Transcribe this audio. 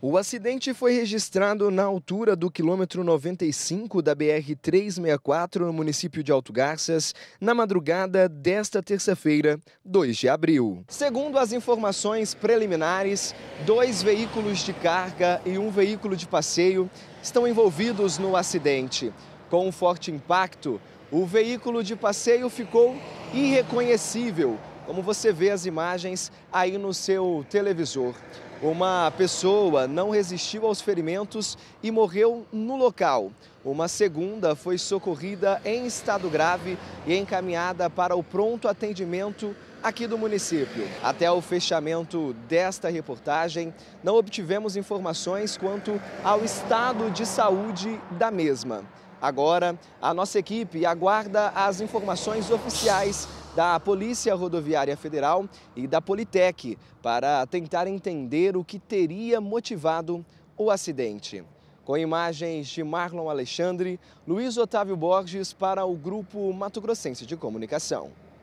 O acidente foi registrado na altura do quilômetro 95 da BR-364 no município de Alto Garças, na madrugada desta terça-feira, 2 de abril. Segundo as informações preliminares, dois veículos de carga e um veículo de passeio estão envolvidos no acidente. Com um forte impacto, o veículo de passeio ficou irreconhecível como você vê as imagens aí no seu televisor. Uma pessoa não resistiu aos ferimentos e morreu no local. Uma segunda foi socorrida em estado grave e encaminhada para o pronto atendimento aqui do município. Até o fechamento desta reportagem, não obtivemos informações quanto ao estado de saúde da mesma. Agora, a nossa equipe aguarda as informações oficiais da Polícia Rodoviária Federal e da Politec para tentar entender o que teria motivado o acidente. Com imagens de Marlon Alexandre, Luiz Otávio Borges para o Grupo Mato Grossense de Comunicação.